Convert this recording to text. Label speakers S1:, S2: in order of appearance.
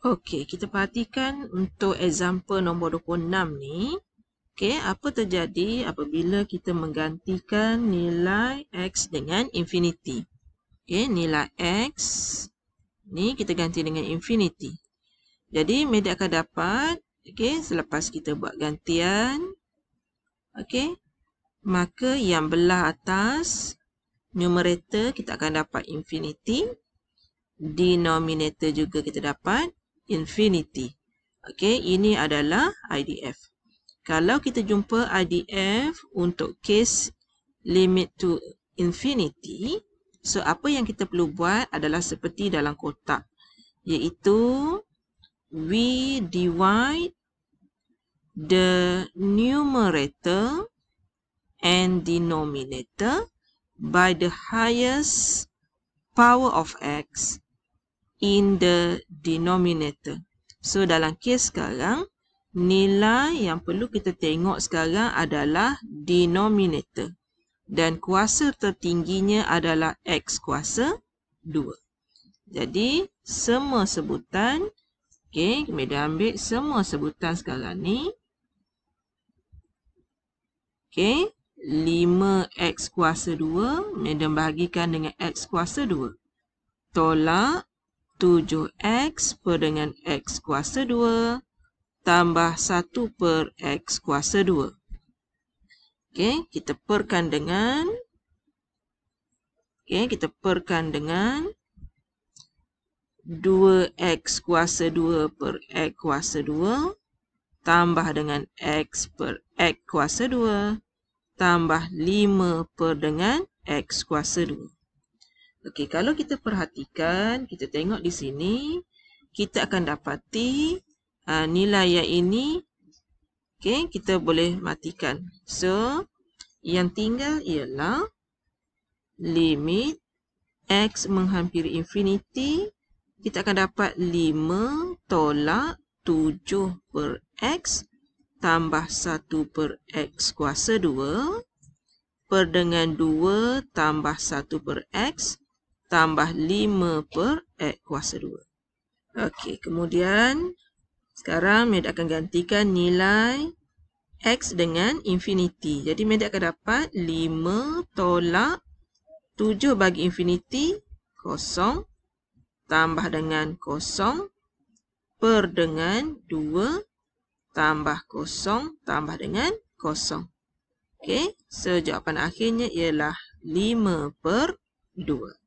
S1: Okey, kita perhatikan untuk example nombor 26 ni. Okey, apa terjadi apabila kita menggantikan nilai x dengan infinity. Okey, nilai x ni kita ganti dengan infinity. Jadi, media akan dapat, okey, selepas kita buat gantian, okey, maka yang belah atas, numerator kita akan dapat infinity. Denominator juga kita dapat infinity. Okey, ini adalah IDF. Kalau kita jumpa IDF untuk case limit to infinity, so apa yang kita perlu buat adalah seperti dalam kotak, iaitu we divide the numerator and denominator by the highest power of x in the denominator. So dalam kes sekarang, nilai yang perlu kita tengok sekarang adalah denominator. Dan kuasa tertingginya adalah X kuasa 2. Jadi semua sebutan, okay, kita ambil semua sebutan sekarang ni. Okay. 5x kuasa 2, medium bahagikan dengan x kuasa 2. Tolak 7x per dengan x kuasa 2 tambah 1 per x kuasa 2. Okey, kita perkan dengan Okey, kita perkan dengan 2x kuasa 2 per x kuasa 2 tambah dengan x per x kuasa 2 tambah 5 per dengan x kuasa 2. Okey, kalau kita perhatikan, kita tengok di sini, kita akan dapati uh, nilai yang ini, okey, kita boleh matikan. So, yang tinggal ialah limit x menghampiri infinity, kita akan dapat 5 tolak 7 per x tambah 1 per x kuasa 2 per dengan 2 tambah 1 per x tambah 5 per x kuasa 2. Okey, kemudian sekarang Med akan gantikan nilai x dengan infinity. Jadi Med akan dapat 5 tolak 7 bagi infinity kosong tambah dengan kosong per dengan 2 tambah kosong tambah dengan kosong. Okey, so jawapan akhirnya ialah 5 per 2.